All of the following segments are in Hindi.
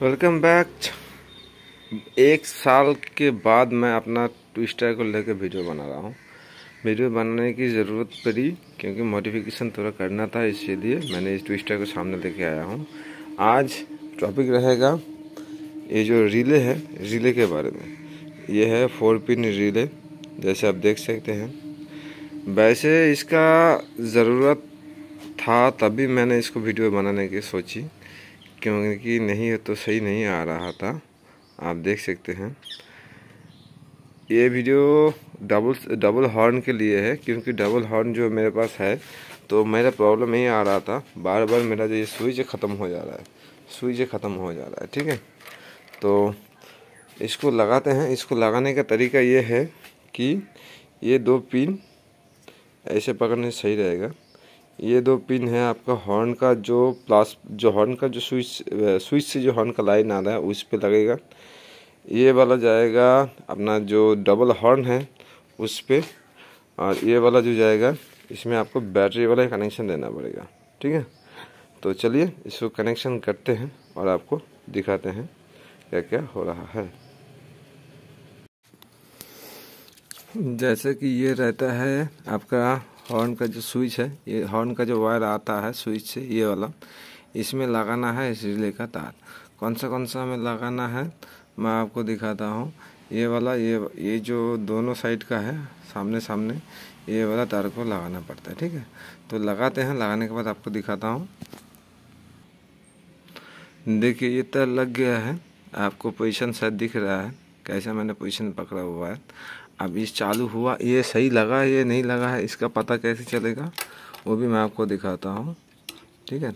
वेलकम बैक एक साल के बाद मैं अपना ट्विस्टर को लेकर वीडियो बना रहा हूँ वीडियो बनाने की ज़रूरत पड़ी क्योंकि मॉडिफिकेशन थोड़ा करना था इसीलिए मैंने इस ट्विस्टर को सामने लेके आया हूँ आज टॉपिक रहेगा ये जो रिले है रिले के बारे में ये है फोर पिन रिले जैसे आप देख सकते हैं वैसे इसका ज़रूरत था तभी मैंने इसको वीडियो बनाने की सोची क्योंकि नहीं तो सही नहीं आ रहा था आप देख सकते हैं ये वीडियो डबल डबल हॉर्न के लिए है क्योंकि डबल हॉर्न जो मेरे पास है तो मेरा प्रॉब्लम यही आ रहा था बार बार मेरा जो ये स्विच ख़त्म हो जा रहा है स्विच ख़त्म हो जा रहा है ठीक है तो इसको लगाते हैं इसको लगाने का तरीका ये है कि ये दो पिन ऐसे पकड़ने सही रहेगा ये दो पिन है आपका हॉर्न का जो प्लास जो हॉर्न का जो स्विच स्विच से जो हॉर्न का लाइन आ रहा है उस पर लगेगा ये वाला जाएगा अपना जो डबल हॉर्न है उस पर और ये वाला जो जाएगा इसमें आपको बैटरी वाला कनेक्शन देना पड़ेगा ठीक है तो चलिए इसको कनेक्शन करते हैं और आपको दिखाते हैं क्या क्या हो रहा है जैसे कि ये रहता है आपका हॉर्न का जो स्विच है ये हॉर्न का जो वायर आता है स्विच से ये वाला इसमें लगाना है इस रिले का तार कौन सा कौन सा हमें लगाना है मैं आपको दिखाता हूँ ये वाला ये ये जो दोनों साइड का है सामने सामने ये वाला तार को लगाना पड़ता है ठीक है तो लगाते हैं लगाने के बाद आपको दिखाता हूँ देखिए ये तार लग गया है आपको पोजिशन शायद दिख रहा है कैसे मैंने पोजिशन पकड़ा हुआ है अब ये चालू हुआ ये सही लगा है ये नहीं लगा है इसका पता कैसे चलेगा वो भी मैं आपको दिखाता हूँ ठीक है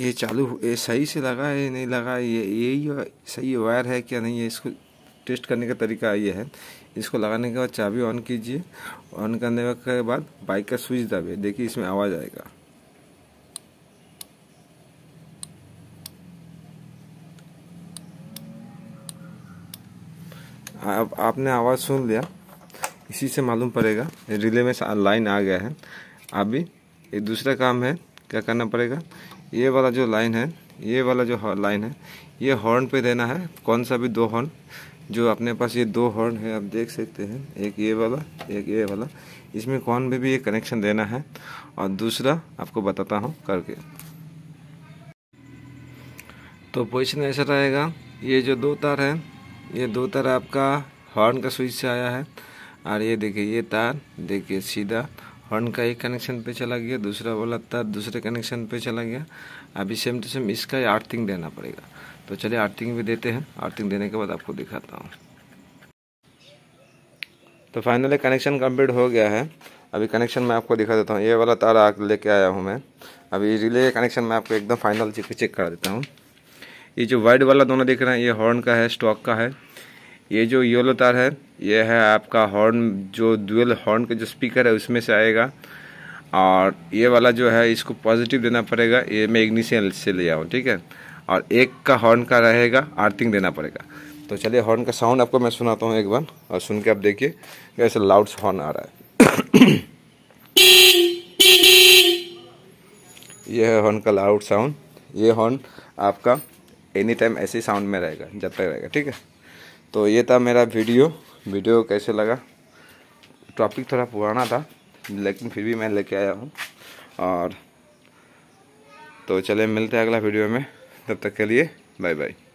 ये चालू ये सही से लगा है नहीं लगा ये यही सही वायर है क्या नहीं है इसको टेस्ट करने का तरीका ये है इसको लगाने के बाद चाबी ऑन कीजिए ऑन करने के बाद बाइक का स्विच दबे देखिए इसमें आवाज़ आएगा आप, आपने आवाज़ सुन लिया इसी से मालूम पड़ेगा रिले में लाइन आ गया है अभी एक दूसरा काम है क्या करना पड़ेगा ये वाला जो लाइन है ये वाला जो लाइन है ये हॉर्न पे देना है कौन सा भी दो हॉर्न जो अपने पास ये दो हॉर्न है आप देख सकते हैं एक ये वाला एक ये वाला इसमें कौन भी भी ये कनेक्शन देना है और दूसरा आपको बताता हूँ करके तो पोजिशन ऐसा रहेगा ये जो दो तार है ये दो तार आपका हॉर्न का स्विच से आया है और ये देखिए ये तार देखिए सीधा हॉर्न का एक कनेक्शन पे चला गया दूसरा वाला तार दूसरे कनेक्शन पे चला गया अभी सेम टू सेम इसका आर्थिंग देना पड़ेगा तो चलिए आर्थिंग भी देते हैं आर्थिंग देने के बाद आपको दिखाता हूँ तो फाइनली कनेक्शन कम्प्लीट हो गया है अभी कनेक्शन मैं आपको दिखा देता हूँ ये वाला तार लेके आया हूँ मैं अभी रिले कनेक्शन मैं आपको एकदम फाइनल चेक कर देता हूँ ये जो वाइड वाला दोनों देख रहे हैं ये हॉर्न का है स्टॉक का है ये जो येलो तार है ये है आपका हॉर्न जो डुअल हॉर्न का जो स्पीकर है उसमें से आएगा और ये वाला जो है इसको पॉजिटिव देना पड़ेगा ये मैं इग्निशियन से ले आऊँ ठीक है और एक का हॉर्न का रहेगा आर्थिंग देना पड़ेगा तो चलिए हॉर्न का साउंड आपको मैं सुनाता हूँ एक बार और सुन के आप देखिए कैसे लाउड हॉर्न आ रहा है यह है हॉर्न का लाउड साउंड ये हॉर्न आपका एनी टाइम ऐसे ही साउंड में रहेगा जब तक रहेगा ठीक है तो ये था मेरा वीडियो वीडियो कैसे लगा टॉपिक थोड़ा पुराना था लेकिन फिर भी मैं लेके आया हूँ और तो चले मिलते हैं अगला वीडियो में तब तक के लिए बाय बाय